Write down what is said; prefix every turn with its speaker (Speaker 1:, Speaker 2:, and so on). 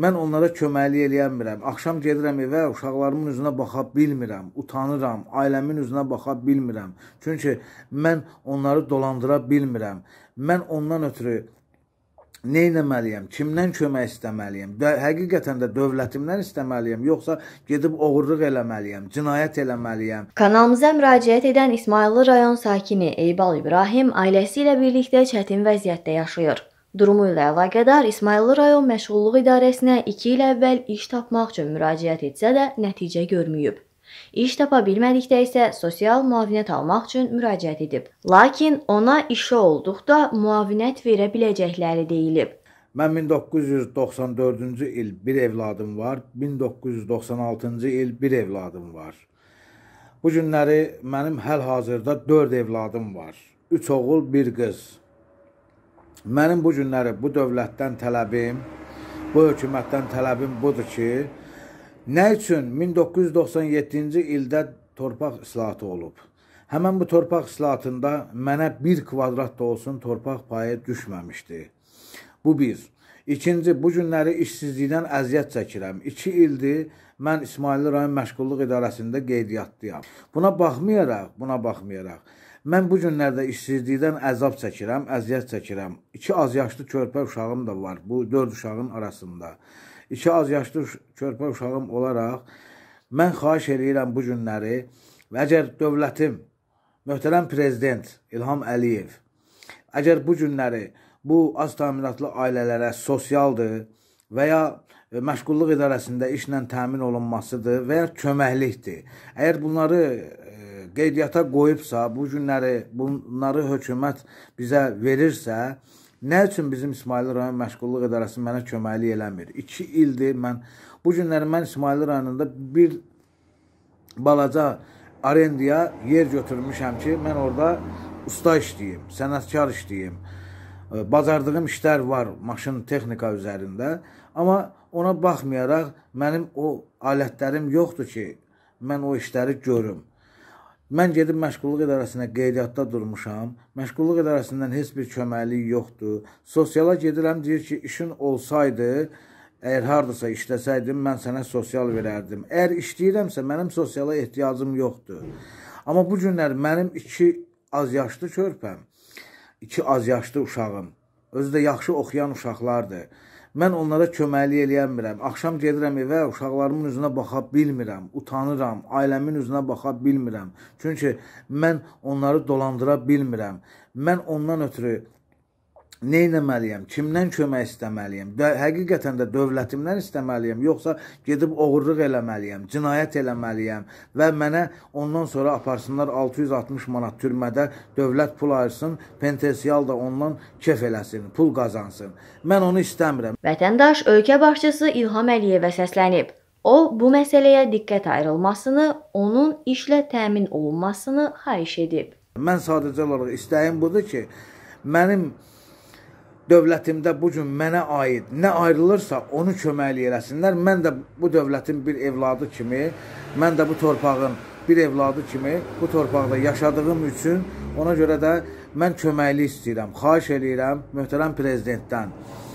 Speaker 1: Mən onlara köməkli eləyən bilmirəm. Axşam gedirəm evə, uşaqlarımın üzünə baxa bilmirəm. Utanıram, ailəmin üzünə baxa bilmirəm. Çünki mən onları dolandıra bilmirəm. Mən ondan ötürü nə etməliyəm, kimdən kömək istəməliyəm, də, həqiqətən də dövlətimdən istəməliyəm, yoxsa gedib oğurluq eləməliyəm, cinayət eləməliyəm.
Speaker 2: Kanalımıza müraciət edən İsmayıllı rayon sakini Eybal İbrahim ailəsi ilə birlikdə çətin vəziyyətdə yaşayır. Durumu ilə əlaqədar İsmayıllı rayon məşğulluq idarəsinə 2 il əvvəl iş tapmaq üçün müraciət etsə də nəticə görməyib. İş tapa bilmədikdə isə sosial müavinət almaq üçün müraciət edib. Lakin ona işi olduqda müavinət verə biləcəkləri deyilib.
Speaker 1: Mən 1994-cü il bir evladım var, 1996-cı il bir evladım var. Bu günləri mənim həl-hazırda 4 evladım var. 3 oğul, 1 qız. Mənim bu günləri bu dövlətdən tələbim, bu hökumətdən tələbim budur ki, nə üçün 1997-ci ildə torpaq islahatı olub? Həmin bu torpaq islahatında mənə 1 kvadrat da olsun torpaq payı düşməmişdi. Bu bir. İkinci, bu günləri işsizlikdən əziyyət çəkirəm. 2 ildir mən İsmailli rayon məşğulluq idarəsində qeydiyyatdayam. Buna baxmayaraq, buna baxmayaraq Mən bu günlərdə işsizlikdən əzab çəkirəm, əziyyət çəkirəm. İki az yaşlı körpə uşağım da var bu dörd uşağın arasında. İki az yaşlı körpə uşağım olaraq mən xahiş edirəm bu günləri və əgər dövlətim, möhtərəm prezident İlham Əliyev, əgər bu günləri bu az təminatlı ailələrə sosialdır və ya e, məşğulluq idarəsində işlə təmin olunmasıdır və ya köməklikdir. Əgər bunları e, qeydiyyata qoyubsa, bu günləri bunları hökumət bizə verirsə, Nə üçün bizim İsmaili rayon məşğulluq idarəsi mənə köməklik eləmir? 2 ildir mən bu günləri mən İsmaili rayonunda bir balaca arendaya yer götürmüşəm ki, mən orada usta işləyim, sənətkar işləyim. E, bacardığım işlər var maşın texnika üzərində, amma ona baxmayaraq mənim o alətlərim yoxdur ki, mən o işləri görüm. Mən gedib məşğulluq idarəsinə qeydiyyatda durmuşam. Məşğulluq idarəsindən heç bir köməklik yoxdur. Sosiala gedirəm, deyir ki, işin olsaydı, əgər hardasa işləsəydim, mən sənə sosial verərdim. Əgər işləyirəmsə, mənim sosiala ehtiyacım yoxdur. Amma bu günlər mənim iki az yaşlı körpəm, iki az yaşlı uşağım, özü də yaxşı oxuyan uşaqlardır. Mən onlara köməklik eləyəmirəm. Axşam gedirəm evə, uşaqlarımın üzünə baxa bilmirəm, utanıram, ailəmin üzünə baxa bilmirəm. Çünki mən onları dolandıra bilmirəm. Mən ondan ötürü neynəməliyəm, kimdən kömək istəməliyəm, həqiqətən də dövlətimdən istəməliyəm, yoxsa gedib oğurluq eləməliyəm, cinayət eləməliyəm və mənə ondan sonra aparsınlar 660 manat türmədə dövlət pul ayırsın, pentensiyal da ondan kef eləsin, pul qazansın. Mən onu istəmirəm.
Speaker 2: Vətəndaş ölkə başçısı İlham Əliyevə səslənib. O, bu məsələyə diqqət ayrılmasını, onun işlə təmin olunmasını xahiş
Speaker 1: edib. Mən sadəcə olaraq istəyim budur ki, mənim dövlətimdə bu gün mənə aid nə ayrılırsa onu köməkli eləsinlər. Mən də bu dövlətin bir evladı kimi, mən də bu torpağın bir evladı kimi bu torpaqda yaşadığım üçün ona görə də mən köməkli istəyirəm. Xahiş eləyirəm möhtərəm prezidentdən